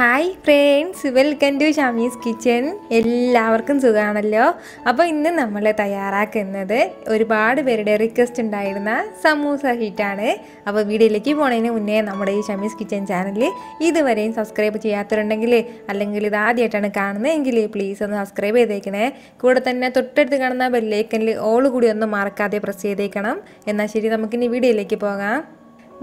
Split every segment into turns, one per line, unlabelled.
hi friends welcome to Shami's kitchen എല്ലാവർക്കും സുഖമാണല്ലോ അപ്പോൾ ഇന്ന് നമ്മൾ തയ്യാറാക്കുന്നത് ഒരുപാട് പേരുടെ റിക്വസ്റ്റ് ഉണ്ടായിരുന്ന സമൂസ ഹിറ്റാണ് അപ്പോൾ വീഡിയോയിലേക്ക് പോണതിന് മുന്നേ നമ്മുടെ ഈ ഷമീസ് കിച്ചൻ ചാനൽ ഇതുവരെയും സബ്സ്ക്രൈബ് ചെയ്യാത്തവരുണ്ടെങ്കിൽ അല്ലെങ്കിൽ ഇത് ആദ്യമായിട്ടാണ് കാണുന്നതെങ്കിൽ പ്ലീസ് ഒന്ന് സബ്സ്ക്രൈബ് ചെയ്തേക്കണേ കൂടെ തന്നെ തൊട്ടടുത്ത് കാണുന്ന ബെല്ലേക്കനിൽ ഓൾ കൂടി ഒന്ന് മറക്കാതെ പ്രസ് ചെയ്തേക്കണം എന്നാൽ ശരി നമുക്കിനി വീഡിയോയിലേക്ക് പോകാം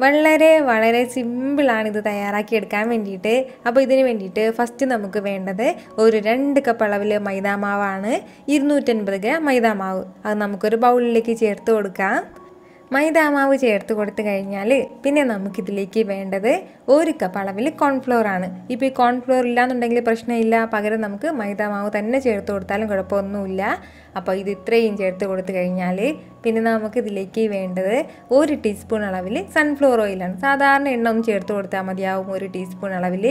വളരെ വളരെ സിമ്പിളാണ് ഇത് തയ്യാറാക്കിയെടുക്കാൻ വേണ്ടിയിട്ട് അപ്പോൾ ഇതിന് വേണ്ടിയിട്ട് ഫസ്റ്റ് നമുക്ക് വേണ്ടത് ഒരു രണ്ട് കപ്പ് അളവിൽ മൈദാമാവാണ് ഇരുന്നൂറ്റൻപത് ഗ്രാം മൈദാമാവ് അത് നമുക്കൊരു ബൗളിലേക്ക് ചേർത്ത് കൊടുക്കാം മൈദാമാവ് ചേർത്ത് കൊടുത്തു കഴിഞ്ഞാൽ പിന്നെ നമുക്കിതിലേക്ക് വേണ്ടത് ഒരു കപ്പ് അളവിൽ കോൺഫ്ലോർ ആണ് ഇപ്പോൾ ഈ കോൺഫ്ലോർ ഇല്ലാന്നുണ്ടെങ്കിൽ പ്രശ്നമില്ല പകരം നമുക്ക് മൈദാമാവ് തന്നെ ചേർത്ത് കൊടുത്താലും കുഴപ്പമൊന്നുമില്ല അപ്പോൾ ഇത് ഇത്രയും ചേർത്ത് കൊടുത്തു കഴിഞ്ഞാൽ പിന്നെ നമുക്കിതിലേക്ക് വേണ്ടത് ഒരു ടീസ്പൂൺ അളവിൽ സൺഫ്ലവർ ഓയിലാണ് സാധാരണ എണ്ണ ഒന്ന് ചേർത്ത് കൊടുത്താൽ മതിയാവും ഒരു ടീസ്പൂൺ അളവിൽ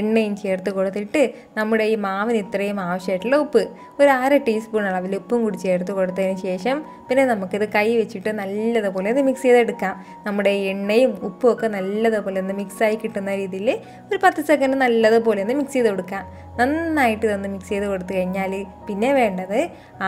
എണ്ണയും ചേർത്ത് കൊടുത്തിട്ട് നമ്മുടെ ഈ മാവിന് ഇത്രയും ആവശ്യമായിട്ടുള്ള ഉപ്പ് ഒരു അര ടീസ്പൂൺ അളവിൽ ഉപ്പും കൂടി ചേർത്ത് കൊടുത്തതിന് ശേഷം പിന്നെ നമുക്കിത് കൈ വെച്ചിട്ട് നല്ലതുപോലെ സ്പൂണിൽ ഒന്ന് മിക്സ് ചെയ്തെടുക്കാം നമ്മുടെ എണ്ണയും ഉപ്പും ഒക്കെ നല്ലതുപോലെ ഒന്ന് മിക്സായി കിട്ടുന്ന രീതിയിൽ ഒരു പത്ത് സെക്കൻഡ് നല്ലതുപോലെ ഒന്ന് മിക്സ് ചെയ്ത് കൊടുക്കാം നന്നായിട്ട് ഇതൊന്ന് മിക്സ് ചെയ്ത് കൊടുത്തു കഴിഞ്ഞാൽ പിന്നെ വേണ്ടത്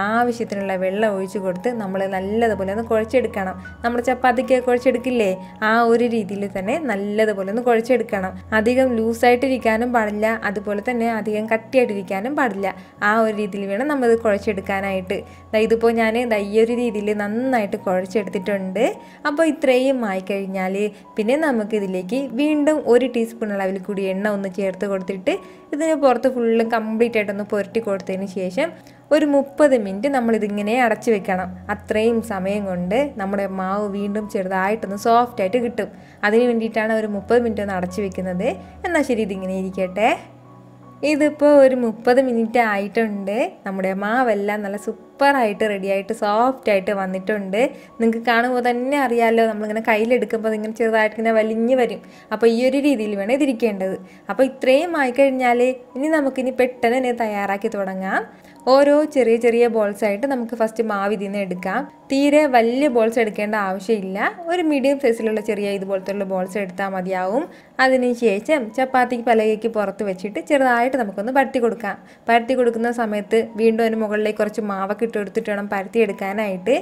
ആവശ്യത്തിനുള്ള വെള്ളം ഒഴിച്ച് കൊടുത്ത് നമ്മൾ നല്ലതുപോലെ ഒന്ന് കുഴച്ചെടുക്കണം നമ്മൾ ചപ്പാത്തിക്ക് കുഴച്ചെടുക്കില്ലേ ആ ഒരു രീതിയിൽ തന്നെ നല്ലതുപോലെ ഒന്ന് കുഴച്ചെടുക്കണം അധികം ലൂസായിട്ടിരിക്കാനും പാടില്ല അതുപോലെ തന്നെ അധികം കട്ടിയായിട്ടിരിക്കാനും പാടില്ല ആ ഒരു രീതിയിൽ വേണം നമ്മൾ കുഴച്ചെടുക്കാനായിട്ട് ഇതിപ്പോൾ ഞാൻ ഈ ഒരു രീതിയിൽ നന്നായിട്ട് കുഴച്ചെടുത്തിട്ടുണ്ട് ഉണ്ട് അപ്പോൾ ഇത്രയും ആയിക്കഴിഞ്ഞാൽ പിന്നെ നമുക്കിതിലേക്ക് വീണ്ടും ഒരു ടീസ്പൂൺ അളവിൽ കൂടി എണ്ണ ഒന്ന് ചേർത്ത് കൊടുത്തിട്ട് ഇതിന് പുറത്ത് ഫുള്ളും കംപ്ലീറ്റ് ആയിട്ടൊന്ന് പുരട്ടി കൊടുത്തതിന് ശേഷം ഒരു മുപ്പത് മിനിറ്റ് നമ്മളിതിങ്ങനെ അടച്ചു വെക്കണം അത്രയും സമയം കൊണ്ട് നമ്മുടെ മാവ് വീണ്ടും ചെറുതായിട്ടൊന്ന് സോഫ്റ്റ് ആയിട്ട് കിട്ടും അതിന് വേണ്ടിയിട്ടാണ് ഒരു മുപ്പത് മിനിറ്റ് ഒന്ന് അടച്ചു വെക്കുന്നത് എന്നാൽ ശരി ഇതിങ്ങനെ ഇരിക്കട്ടെ ഇതിപ്പോൾ ഒരു മുപ്പത് മിനിറ്റ് ആയിട്ടുണ്ട് നമ്മുടെ മാവെല്ലാം നല്ല സൂപ്പർ സൂപ്പറായിട്ട് റെഡിയായിട്ട് സോഫ്റ്റായിട്ട് വന്നിട്ടുണ്ട് നിങ്ങൾക്ക് കാണുമ്പോൾ തന്നെ അറിയാമല്ലോ നമ്മളിങ്ങനെ കയ്യിലെടുക്കുമ്പോൾ അതിങ്ങനെ ചെറുതായിട്ട് ഇങ്ങനെ വലിഞ്ഞ് വരും അപ്പോൾ ഈ ഒരു രീതിയിൽ വേണം ഇതിരിക്കേണ്ടത് അപ്പോൾ ഇത്രയും ആയിക്കഴിഞ്ഞാൽ ഇനി നമുക്കിനി പെട്ടെന്ന് തന്നെ തയ്യാറാക്കി തുടങ്ങാം ഓരോ ചെറിയ ചെറിയ ബോൾസ് ആയിട്ട് നമുക്ക് ഫസ്റ്റ് മാവിതിൽ നിന്ന് എടുക്കാം തീരെ വലിയ ബോൾസ് എടുക്കേണ്ട ആവശ്യമില്ല ഒരു മീഡിയം സൈസിലുള്ള ചെറിയ ഇതുപോലത്തെ ഉള്ള ബോൾസ് എടുത്താൽ മതിയാവും അതിനുശേഷം ചപ്പാത്തിക്ക് പലകയ്ക്ക് പുറത്ത് വെച്ചിട്ട് ചെറുതായിട്ട് നമുക്കൊന്ന് പരത്തി കൊടുക്കാം പരത്തി കൊടുക്കുന്ന സമയത്ത് വീണ്ടും അതിന് മുകളിലേക്ക് കുറച്ച് മാവൊക്കെ ഒക്കെ ഇട്ട് കൊടുത്തിട്ട് വേണം പരത്തിയെടുക്കാനായിട്ട്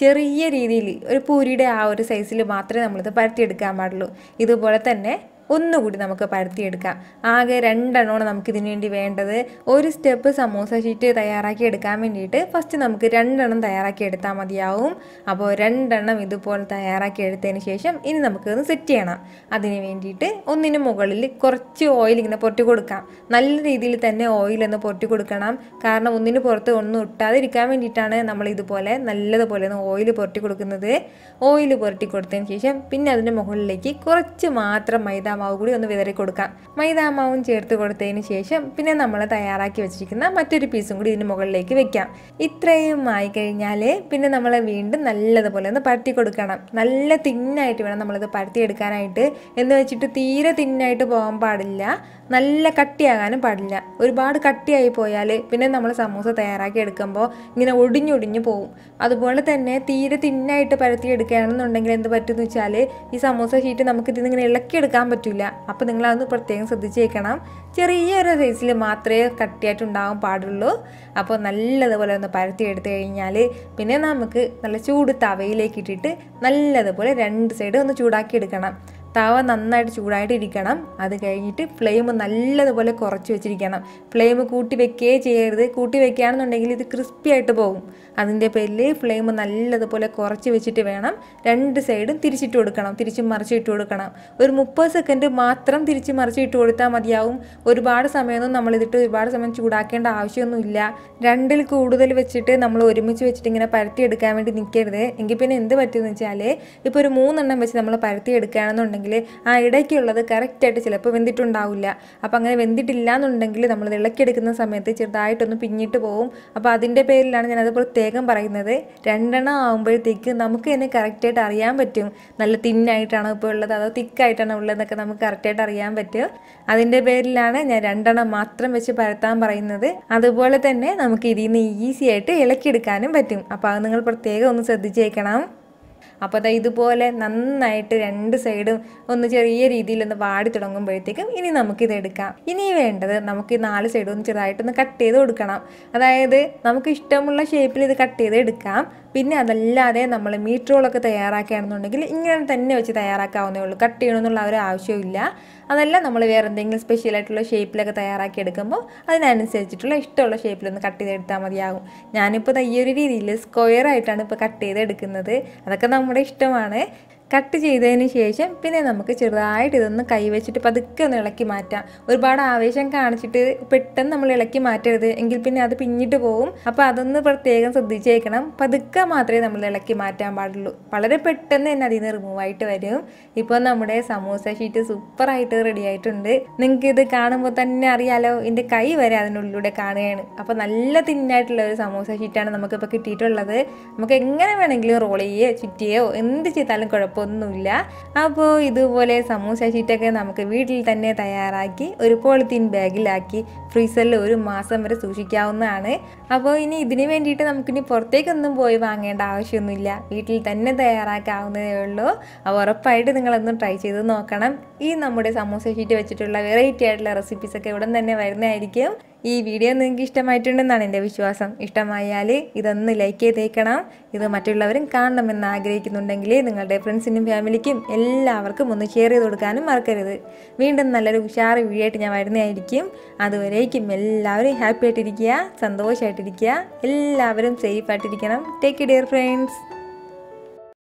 ചെറിയ രീതിയിൽ ഒരു പൂരിയുടെ ആ ഒരു സൈസിൽ മാത്രമേ നമ്മളിത് പരത്തിയെടുക്കാൻ പാടുള്ളൂ ഇതുപോലെ തന്നെ ഒന്നുകൂടി നമുക്ക് പരത്തിയെടുക്കാം ആകെ രണ്ടെണ്ണമാണ് നമുക്കിതിനു വേണ്ടി വേണ്ടത് ഒരു സ്റ്റെപ്പ് സമോസ ഷീറ്റ് തയ്യാറാക്കി എടുക്കാൻ വേണ്ടിയിട്ട് ഫസ്റ്റ് നമുക്ക് രണ്ടെണ്ണം തയ്യാറാക്കി എടുത്താൽ മതിയാവും അപ്പോൾ രണ്ടെണ്ണം ഇതുപോലെ തയ്യാറാക്കി എടുത്തതിന് ശേഷം ഇനി നമുക്കിതൊന്ന് സെറ്റ് ചെയ്യണം അതിന് വേണ്ടിയിട്ട് ഒന്നിന് മുകളിൽ കുറച്ച് ഓയിൽ ഇങ്ങനെ പൊട്ടി കൊടുക്കാം നല്ല രീതിയിൽ തന്നെ ഓയിൽ ഒന്ന് പൊട്ടി കൊടുക്കണം കാരണം ഒന്നിന് പുറത്ത് ഒന്നും ഇട്ടാതിരിക്കാൻ വേണ്ടിയിട്ടാണ് നമ്മൾ ഇതുപോലെ നല്ലതുപോലെ ഒന്ന് ഓയിൽ പൊട്ടി കൊടുക്കുന്നത് ഓയിൽ പുരട്ടി കൊടുത്തതിന് ശേഷം പിന്നെ അതിൻ്റെ മുകളിലേക്ക് കുറച്ച് മാത്രം മൈദ മാവ് കൂടി ഒന്ന് വിതറി കൊടുക്കാം മൈദാമാവും മാവും ചേർത്ത് കൊടുത്തതിന് ശേഷം പിന്നെ നമ്മൾ തയ്യാറാക്കി വെച്ചിരിക്കുന്ന മറ്റൊരു പീസും കൂടി ഇതിന് മുകളിലേക്ക് വെക്കാം ഇത്രയും ആയി കഴിഞ്ഞാൽ പിന്നെ നമ്മൾ വീണ്ടും നല്ലതുപോലെ ഒന്ന് പരത്തി കൊടുക്കണം നല്ല തിന്നായിട്ട് വേണം നമ്മളിത് പരത്തിയെടുക്കാനായിട്ട് എന്ന് വെച്ചിട്ട് തീരെ തിന്നായിട്ട് പോകാൻ പാടില്ല നല്ല കട്ടിയാകാനും പാടില്ല ഒരുപാട് കട്ടിയായി പോയാൽ പിന്നെ നമ്മൾ സമൂസ തയ്യാറാക്കി എടുക്കുമ്പോൾ ഇങ്ങനെ ഒടിഞ്ഞൊടിഞ്ഞ് പോവും അതുപോലെ തന്നെ തീരെ തിന്നായിട്ട് പരത്തിയെടുക്കുകയാണെന്നുണ്ടെങ്കിൽ എന്ത് പറ്റുമെന്ന് വെച്ചാൽ ഈ സമൂസ ഷീറ്റ് നമുക്ക് ഇതിൽ ഇങ്ങനെ ഇളക്കിയെടുക്കാൻ പറ്റില്ല അപ്പോൾ നിങ്ങളതൊന്ന് പ്രത്യേകം ശ്രദ്ധിച്ചേക്കണം ചെറിയൊരു സൈസിൽ മാത്രമേ കട്ടിയായിട്ട് ഉണ്ടാകാൻ പാടുള്ളൂ അപ്പോൾ നല്ലതുപോലെ ഒന്ന് പരത്തി എടുത്തു കഴിഞ്ഞാൽ പിന്നെ നമുക്ക് നല്ല ചൂട് തവയിലേക്ക് ഇട്ടിട്ട് നല്ലതുപോലെ രണ്ട് സൈഡ് ഒന്ന് ചൂടാക്കി എടുക്കണം തവ നന്നായിട്ട് ചൂടായിട്ട് അത് കഴിഞ്ഞിട്ട് ഫ്ലെയിം നല്ലതുപോലെ കുറച്ച് വെച്ചിരിക്കണം ഫ്ലെയിം കൂട്ടി വെക്കുകയേ ചെയ്യരുത് കൂട്ടി വെക്കുകയാണെന്നുണ്ടെങ്കിൽ ഇത് ക്രിസ്പി ആയിട്ട് പോകും അതിൻ്റെ പേരിൽ ഫ്ലെയിം നല്ലതുപോലെ കുറച്ച് വെച്ചിട്ട് വേണം രണ്ട് സൈഡും തിരിച്ചിട്ട് കൊടുക്കണം തിരിച്ചും മറിച്ചിട്ട് കൊടുക്കണം ഒരു മുപ്പത് സെക്കൻഡ് മാത്രം തിരിച്ച് മറിച്ചിട്ട് കൊടുത്താൽ മതിയാവും ഒരുപാട് സമയമൊന്നും നമ്മളിതിട്ട് ഒരുപാട് സമയം ചൂടാക്കേണ്ട ആവശ്യമൊന്നുമില്ല രണ്ടിൽ കൂടുതൽ വെച്ചിട്ട് നമ്മൾ ഒരുമിച്ച് വെച്ചിട്ട് ഇങ്ങനെ പരത്തി എടുക്കാൻ വേണ്ടി നിൽക്കരുത് എങ്കിൽ പിന്നെ എന്ത് പറ്റുമെന്ന് വെച്ചാൽ ഇപ്പോൾ ഒരു മൂന്നെണ്ണം വെച്ച് നമ്മൾ പരത്തി എടുക്കുകയാണെന്നുണ്ടെങ്കിൽ എന്നുണ്ടെങ്കിൽ ആ ഇടയ്ക്കുള്ളത് കറക്റ്റായിട്ട് ചിലപ്പോൾ വെന്തിട്ടുണ്ടാവില്ല അപ്പോൾ അങ്ങനെ വെന്തിട്ടില്ല എന്നുണ്ടെങ്കിൽ നമ്മൾ ഇളക്കിയെടുക്കുന്ന സമയത്ത് ചെറുതായിട്ടൊന്ന് പിന്നിട്ട് പോകും അപ്പോൾ അതിൻ്റെ പേരിലാണ് ഞാനത് പ്രത്യേകം പറയുന്നത് രണ്ടെണ്ണം ആകുമ്പോഴത്തേക്ക് നമുക്ക് തന്നെ കറക്റ്റായിട്ട് അറിയാൻ പറ്റും നല്ല തിന്നായിട്ടാണോ ഇപ്പോൾ ഉള്ളത് അതോ തിക്കായിട്ടാണോ ഉള്ളതെന്നൊക്കെ നമുക്ക് കറക്റ്റായിട്ട് അറിയാൻ പറ്റും അതിൻ്റെ പേരിലാണ് ഞാൻ രണ്ടെണ്ണം മാത്രം വെച്ച് പരത്താൻ പറയുന്നത് അതുപോലെ തന്നെ നമുക്ക് ഇതിൽ നിന്ന് ഈസി ആയിട്ട് ഇളക്കിയെടുക്കാനും പറ്റും അപ്പോൾ അത് നിങ്ങൾ പ്രത്യേകം ഒന്ന് ശ്രദ്ധിച്ചേക്കണം അപ്പോൾ അതാ ഇതുപോലെ നന്നായിട്ട് രണ്ട് സൈഡും ഒന്ന് ചെറിയ രീതിയിൽ ഒന്ന് വാടി തുടങ്ങുമ്പോഴത്തേക്കും ഇനി നമുക്കിത് എടുക്കാം ഇനി വേണ്ടത് നമുക്ക് ഈ നാല് സൈഡും ഒന്ന് ചെറുതായിട്ടൊന്ന് കട്ട് ചെയ്ത് കൊടുക്കണം അതായത് നമുക്ക് ഇഷ്ടമുള്ള ഷേപ്പിൽ ഇത് കട്ട് ചെയ്ത് എടുക്കാം പിന്നെ അതല്ലാതെ നമ്മൾ മീറ്റ് റോളൊക്കെ തയ്യാറാക്കുകയാണെന്നുണ്ടെങ്കിൽ ഇങ്ങനെ തന്നെ വെച്ച് തയ്യാറാക്കാവുന്നേ ഉള്ളൂ കട്ട് ചെയ്യണമെന്നുള്ള ഒരു ആവശ്യമില്ല അതല്ല നമ്മൾ വേറെ എന്തെങ്കിലും സ്പെഷ്യൽ ആയിട്ടുള്ള ഷേപ്പിലൊക്കെ തയ്യാറാക്കി എടുക്കുമ്പോൾ അതിനനുസരിച്ചിട്ടുള്ള ഇഷ്ടമുള്ള ഷേപ്പിലൊന്ന് കട്ട് ചെയ്തെടുത്താൽ മതിയാകും ഞാനിപ്പോൾ ഈ ഒരു രീതിയിൽ സ്ക്വയറായിട്ടാണ് ഇപ്പോൾ കട്ട് ചെയ്തെടുക്കുന്നത് അതൊക്കെ നമ്മുടെ ഇഷ്ടമാണ് കട്ട് ചെയ്തതിന് ശേഷം പിന്നെ നമുക്ക് ചെറുതായിട്ട് ഇതൊന്ന് കൈവച്ചിട്ട് പതുക്കെ ഒന്ന് ഇളക്കി മാറ്റാം ഒരുപാട് ആവേശം കാണിച്ചിട്ട് പെട്ടെന്ന് നമ്മൾ ഇളക്കി മാറ്റരുത് എങ്കിൽ പിന്നെ അത് പിന്നിട്ട് പോകും അപ്പോൾ അതൊന്ന് പ്രത്യേകം ശ്രദ്ധിച്ചേക്കണം പതുക്കെ മാത്രമേ നമ്മൾ ഇളക്കി മാറ്റാൻ പാടുള്ളൂ വളരെ പെട്ടെന്ന് തന്നെ അതിൽ നിന്ന് റിമൂവ് ആയിട്ട് വരും ഇപ്പോൾ നമ്മുടെ സമൂസ ഷീറ്റ് സൂപ്പറായിട്ട് റെഡി ആയിട്ടുണ്ട് നിങ്ങൾക്ക് ഇത് കാണുമ്പോൾ തന്നെ അറിയാലോ എൻ്റെ കൈ വരെ അതിനുള്ളിലൂടെ കാണുകയാണ് അപ്പോൾ നല്ല തിന്നായിട്ടുള്ള ഒരു സമൂസ ഷീറ്റാണ് നമുക്കിപ്പോൾ കിട്ടിയിട്ടുള്ളത് നമുക്ക് എങ്ങനെ വേണമെങ്കിലും റോൾ ചെയ്യുകയോ ചുറ്റിയോ എന്ത് ചെയ്താലും കുഴപ്പം ഒന്നുമില്ല അപ്പോൾ ഇതുപോലെ സമൂസ ഷീറ്റൊക്കെ നമുക്ക് വീട്ടിൽ തന്നെ തയ്യാറാക്കി ഒരു പോളിത്തീൻ ബാഗിലാക്കി ഫ്രീസറിൽ ഒരു മാസം വരെ സൂക്ഷിക്കാവുന്നതാണ് അപ്പോൾ ഇനി ഇതിന് വേണ്ടിയിട്ട് നമുക്കിനി പുറത്തേക്കൊന്നും പോയി വാങ്ങേണ്ട ആവശ്യമൊന്നുമില്ല വീട്ടിൽ തന്നെ തയ്യാറാക്കാവുന്നതേ ഉള്ളൂ അപ്പോൾ ഉറപ്പായിട്ട് നിങ്ങളൊന്നും ട്രൈ ചെയ്ത് നോക്കണം ഈ നമ്മുടെ സമൂസ ഷീറ്റ് വെച്ചിട്ടുള്ള വെറൈറ്റി ആയിട്ടുള്ള റെസിപ്പീസൊക്കെ ഉടൻ തന്നെ വരുന്നതായിരിക്കും ഈ വീഡിയോ നിങ്ങൾക്ക് ഇഷ്ടമായിട്ടുണ്ടെന്നാണ് എൻ്റെ വിശ്വാസം ഇഷ്ടമായാൽ ഇതൊന്ന് ലൈക്ക് ചെയ്തേക്കണം ഇത് മറ്റുള്ളവരും കാണണമെന്ന് ആഗ്രഹിക്കുന്നുണ്ടെങ്കിൽ നിങ്ങളുടെ ഫ്രണ്ട്സിനും ഫാമിലിക്കും എല്ലാവർക്കും ഒന്ന് ഷെയർ ചെയ്ത് കൊടുക്കാനും മറക്കരുത് വീണ്ടും നല്ലൊരു ഉഷാറ് വീഡിയോ ആയിട്ട് ഞാൻ വരുന്നതായിരിക്കും അതുവരേക്കും എല്ലാവരും ഹാപ്പി ആയിട്ടിരിക്കുക സന്തോഷമായിട്ടിരിക്കുക എല്ലാവരും സേഫ് ആയിട്ടിരിക്കണം ടേക്ക് ഡിയർ ഫ്രണ്ട്സ്